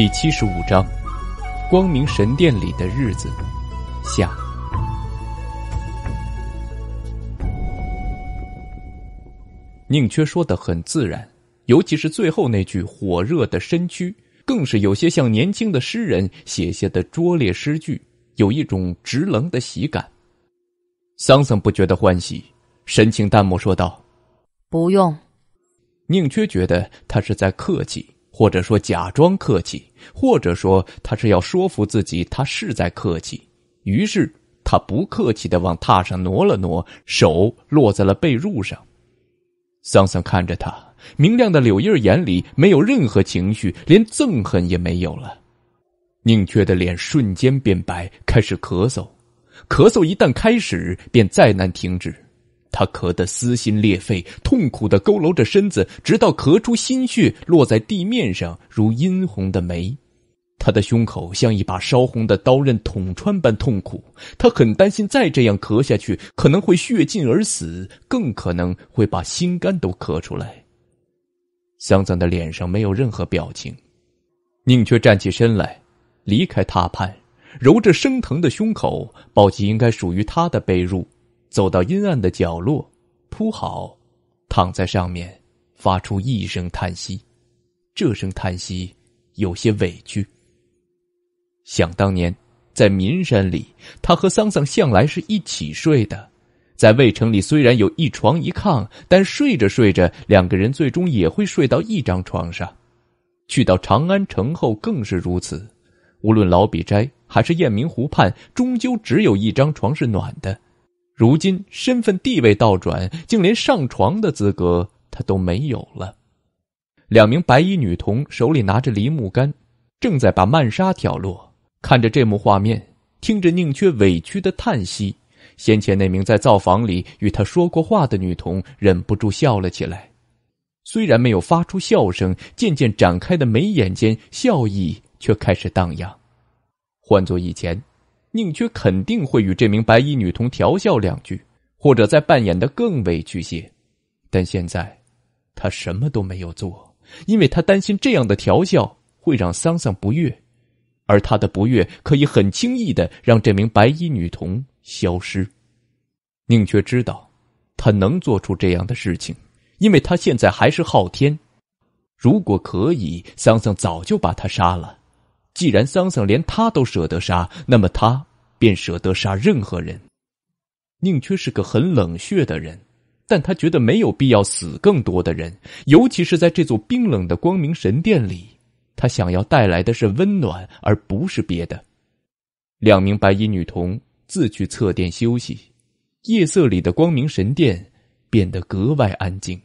第七十五章《光明神殿里的日子》下。宁缺说的很自然，尤其是最后那句“火热的身躯”，更是有些像年轻的诗人写下的拙劣诗句，有一种直冷的喜感。桑桑不觉得欢喜，神情淡漠说道：“不用。”宁缺觉得他是在客气。或者说假装客气，或者说他是要说服自己，他是在客气。于是他不客气的往榻上挪了挪，手落在了被褥上。桑桑看着他，明亮的柳叶眼里没有任何情绪，连憎恨也没有了。宁缺的脸瞬间变白，开始咳嗽，咳嗽一旦开始，便再难停止。他咳得撕心裂肺，痛苦的佝偻着身子，直到咳出鲜血落在地面上，如殷红的梅。他的胸口像一把烧红的刀刃捅穿般痛苦。他很担心，再这样咳下去，可能会血尽而死，更可能会把心肝都咳出来。桑桑的脸上没有任何表情。宁缺站起身来，离开榻畔，揉着生疼的胸口，抱起应该属于他的被褥。走到阴暗的角落，铺好，躺在上面，发出一声叹息。这声叹息有些委屈。想当年，在民山里，他和桑桑向来是一起睡的；在魏城里，虽然有一床一炕，但睡着睡着，两个人最终也会睡到一张床上。去到长安城后，更是如此。无论老笔斋还是雁鸣湖畔，终究只有一张床是暖的。如今身份地位倒转，竟连上床的资格他都没有了。两名白衣女童手里拿着梨木杆，正在把曼莎挑落。看着这幕画面，听着宁缺委屈的叹息，先前那名在灶房里与他说过话的女童忍不住笑了起来。虽然没有发出笑声，渐渐展开的眉眼间笑意却开始荡漾。换做以前。宁缺肯定会与这名白衣女童调笑两句，或者再扮演的更为屈些，但现在，他什么都没有做，因为他担心这样的调笑会让桑桑不悦，而他的不悦可以很轻易的让这名白衣女童消失。宁缺知道，他能做出这样的事情，因为他现在还是昊天。如果可以，桑桑早就把他杀了。既然桑桑连他都舍得杀，那么他便舍得杀任何人。宁缺是个很冷血的人，但他觉得没有必要死更多的人，尤其是在这座冰冷的光明神殿里。他想要带来的是温暖，而不是别的。两名白衣女童自去侧殿休息，夜色里的光明神殿变得格外安静，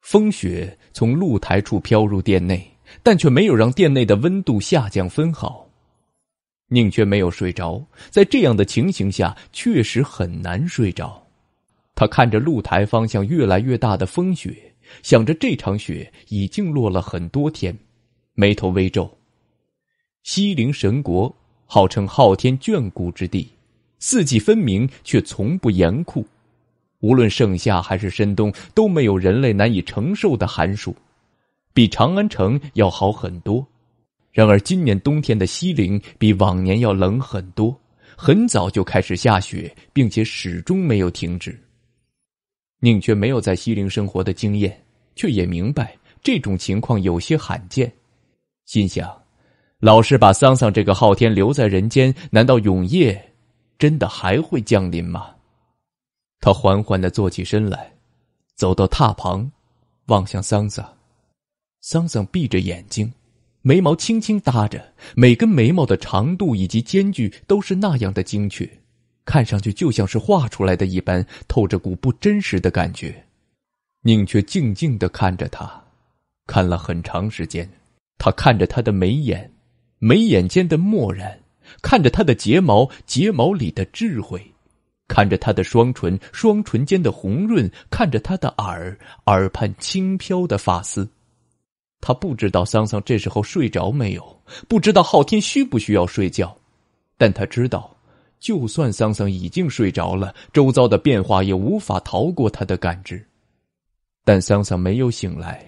风雪从露台处飘入殿内。但却没有让店内的温度下降分毫。宁却没有睡着，在这样的情形下，确实很难睡着。他看着露台方向越来越大的风雪，想着这场雪已经落了很多天，眉头微皱。西陵神国号称昊天眷顾之地，四季分明，却从不严酷。无论盛夏还是深冬，都没有人类难以承受的寒暑。比长安城要好很多，然而今年冬天的西陵比往年要冷很多，很早就开始下雪，并且始终没有停止。宁缺没有在西陵生活的经验，却也明白这种情况有些罕见，心想：老是把桑桑这个昊天留在人间，难道永夜真的还会降临吗？他缓缓的坐起身来，走到榻旁，望向桑桑。桑桑闭着眼睛，眉毛轻轻搭着，每根眉毛的长度以及间距都是那样的精确，看上去就像是画出来的一般，透着股不真实的感觉。宁缺静静的看着他，看了很长时间。他看着他的眉眼，眉眼间的漠然；看着他的睫毛，睫毛里的智慧；看着他的双唇，双唇间的红润；看着他的耳，耳畔轻飘的发丝。他不知道桑桑这时候睡着没有，不知道昊天需不需要睡觉，但他知道，就算桑桑已经睡着了，周遭的变化也无法逃过他的感知。但桑桑没有醒来，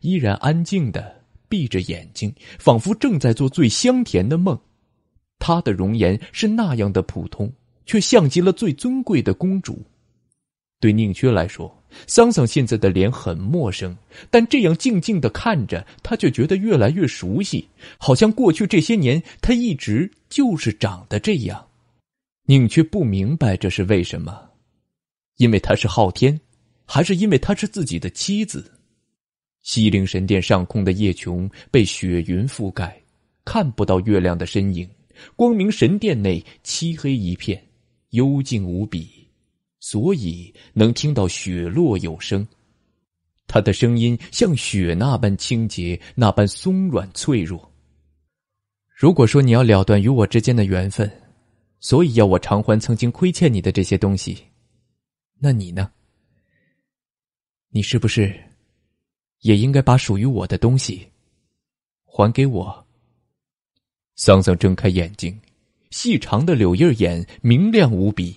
依然安静的闭着眼睛，仿佛正在做最香甜的梦。她的容颜是那样的普通，却像极了最尊贵的公主。对宁缺来说。桑桑现在的脸很陌生，但这样静静的看着他，却觉得越来越熟悉，好像过去这些年他一直就是长得这样。宁缺不明白这是为什么，因为他是昊天，还是因为他是自己的妻子？西陵神殿上空的夜穹被雪云覆盖，看不到月亮的身影；光明神殿内漆黑一片，幽静无比。所以能听到雪落有声，他的声音像雪那般清洁，那般松软脆弱。如果说你要了断与我之间的缘分，所以要我偿还曾经亏欠你的这些东西，那你呢？你是不是，也应该把属于我的东西，还给我？桑桑睁开眼睛，细长的柳叶眼明亮无比。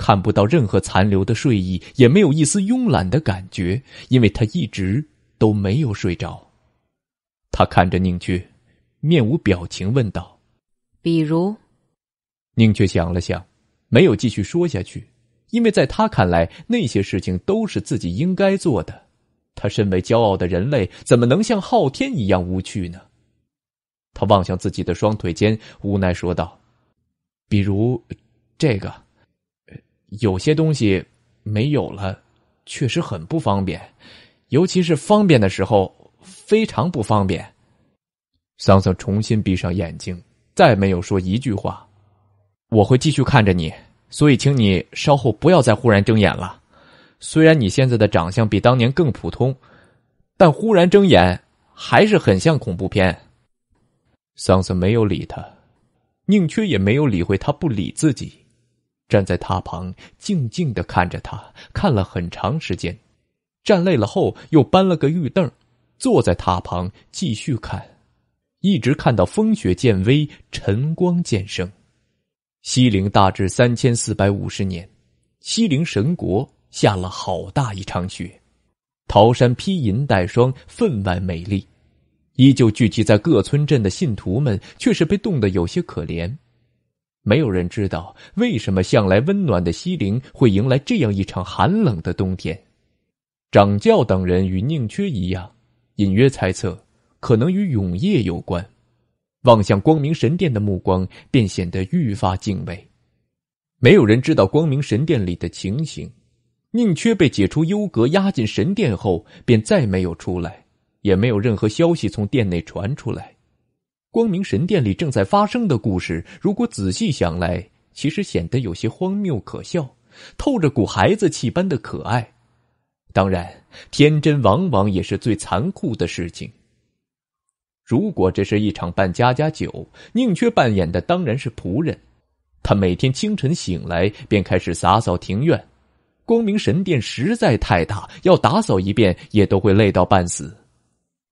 看不到任何残留的睡意，也没有一丝慵懒的感觉，因为他一直都没有睡着。他看着宁缺，面无表情问道：“比如？”宁缺想了想，没有继续说下去，因为在他看来，那些事情都是自己应该做的。他身为骄傲的人类，怎么能像昊天一样无趣呢？他望向自己的双腿间，无奈说道：“比如，这个。”有些东西没有了，确实很不方便，尤其是方便的时候，非常不方便。桑桑重新闭上眼睛，再没有说一句话。我会继续看着你，所以请你稍后不要再忽然睁眼了。虽然你现在的长相比当年更普通，但忽然睁眼还是很像恐怖片。桑桑没有理他，宁缺也没有理会他不理自己。站在塔旁，静静的看着他，看了很长时间。站累了后，又搬了个玉凳，坐在塔旁继续看，一直看到风雪渐微，晨光渐升。西陵大治三千四百五十年，西陵神国下了好大一场雪，桃山披银戴霜，分外美丽。依旧聚集在各村镇的信徒们，却是被冻得有些可怜。没有人知道为什么向来温暖的西陵会迎来这样一场寒冷的冬天。掌教等人与宁缺一样，隐约猜测可能与永夜有关，望向光明神殿的目光便显得愈发敬畏。没有人知道光明神殿里的情形。宁缺被解除幽阁，押进神殿后，便再没有出来，也没有任何消息从殿内传出来。光明神殿里正在发生的故事，如果仔细想来，其实显得有些荒谬可笑，透着股孩子气般的可爱。当然，天真往往也是最残酷的事情。如果这是一场扮家家酒，宁缺扮演的当然是仆人。他每天清晨醒来，便开始洒扫庭院。光明神殿实在太大，要打扫一遍也都会累到半死。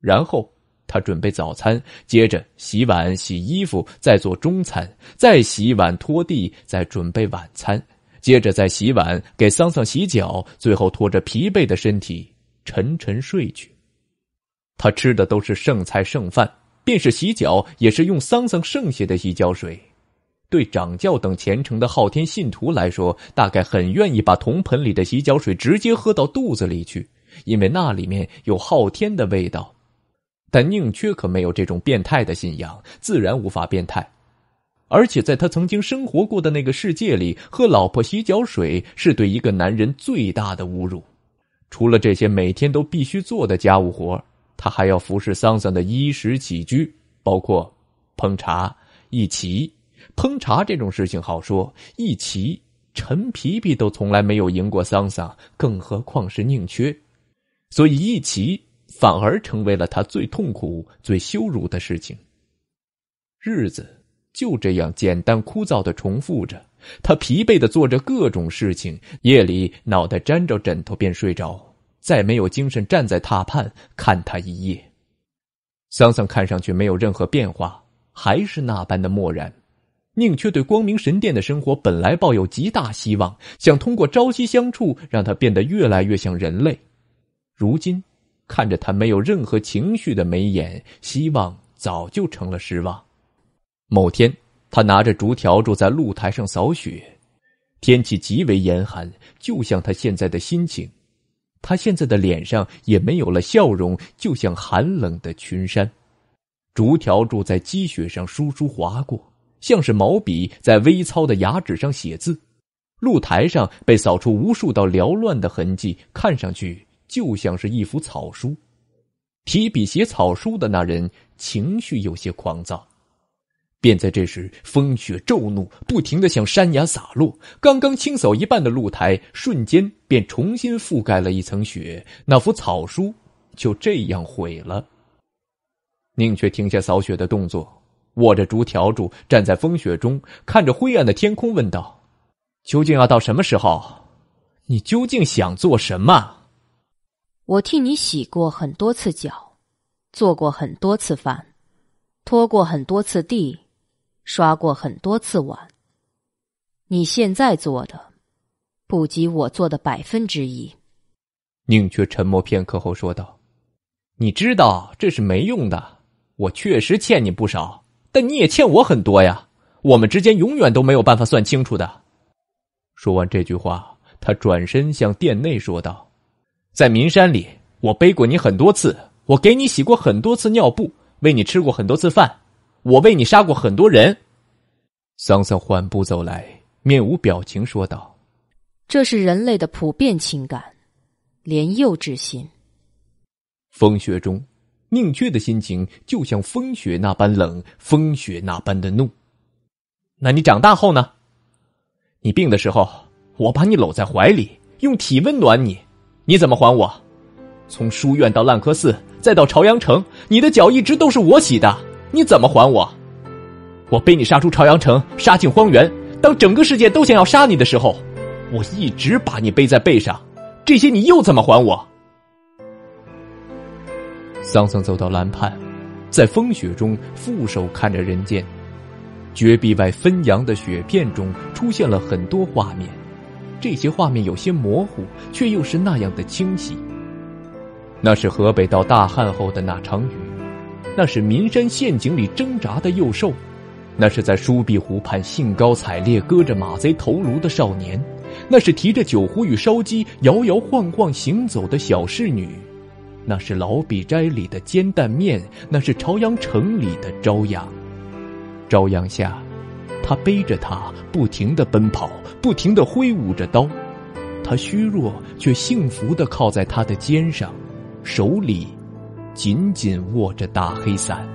然后。他准备早餐，接着洗碗、洗衣服，再做中餐，再洗碗、拖地，再准备晚餐，接着再洗碗，给桑桑洗脚，最后拖着疲惫的身体沉沉睡去。他吃的都是剩菜剩饭，便是洗脚，也是用桑桑剩下的洗脚水。对掌教等虔诚的昊天信徒来说，大概很愿意把铜盆里的洗脚水直接喝到肚子里去，因为那里面有昊天的味道。但宁缺可没有这种变态的信仰，自然无法变态。而且在他曾经生活过的那个世界里，和老婆洗脚水是对一个男人最大的侮辱。除了这些每天都必须做的家务活，他还要服侍桑桑的衣食起居，包括烹茶、弈棋。烹茶这种事情好说，弈棋，陈皮皮都从来没有赢过桑桑，更何况是宁缺。所以弈棋。反而成为了他最痛苦、最羞辱的事情。日子就这样简单、枯燥的重复着，他疲惫的做着各种事情，夜里脑袋粘着枕头便睡着，再没有精神站在榻畔看他一夜。桑桑看上去没有任何变化，还是那般的漠然。宁缺对光明神殿的生活本来抱有极大希望，想通过朝夕相处让他变得越来越像人类，如今。看着他没有任何情绪的眉眼，希望早就成了失望。某天，他拿着竹条柱在露台上扫雪，天气极为严寒，就像他现在的心情。他现在的脸上也没有了笑容，就像寒冷的群山。竹条柱在积雪上疏疏划过，像是毛笔在微糙的牙纸上写字。露台上被扫出无数道缭乱的痕迹，看上去。就像是一幅草书，提笔写草书的那人情绪有些狂躁，便在这时，风雪骤怒，不停的向山崖洒落。刚刚清扫一半的露台，瞬间便重新覆盖了一层雪。那幅草书就这样毁了。宁缺停下扫雪的动作，握着竹条柱，站在风雪中，看着灰暗的天空，问道：“究竟要到什么时候？你究竟想做什么？”我替你洗过很多次脚，做过很多次饭，拖过很多次地，刷过很多次碗。你现在做的不及我做的百分之一。宁缺沉默片刻后说道：“你知道这是没用的。我确实欠你不少，但你也欠我很多呀。我们之间永远都没有办法算清楚的。”说完这句话，他转身向店内说道。在民山里，我背过你很多次，我给你洗过很多次尿布，为你吃过很多次饭，我为你杀过很多人。桑桑缓步走来，面无表情说道：“这是人类的普遍情感，怜幼之心。”风雪中，宁缺的心情就像风雪那般冷，风雪那般的怒。那你长大后呢？你病的时候，我把你搂在怀里，用体温暖你。你怎么还我？从书院到烂柯寺，再到朝阳城，你的脚一直都是我洗的。你怎么还我？我背你杀出朝阳城，杀进荒原，当整个世界都想要杀你的时候，我一直把你背在背上。这些你又怎么还我？桑桑走到蓝畔，在风雪中负手看着人间，绝壁外纷扬的雪片中出现了很多画面。这些画面有些模糊，却又是那样的清晰。那是河北到大旱后的那场雨，那是岷山陷阱里挣扎的幼兽，那是在舒碧湖畔兴高采烈割着马贼头颅的少年，那是提着酒壶与烧鸡摇摇晃晃行走的小侍女，那是老笔斋里的煎蛋面，那是朝阳城里的朝阳，朝阳下。他背着她，不停地奔跑，不停地挥舞着刀。他虚弱却幸福地靠在他的肩上，手里紧紧握着大黑伞。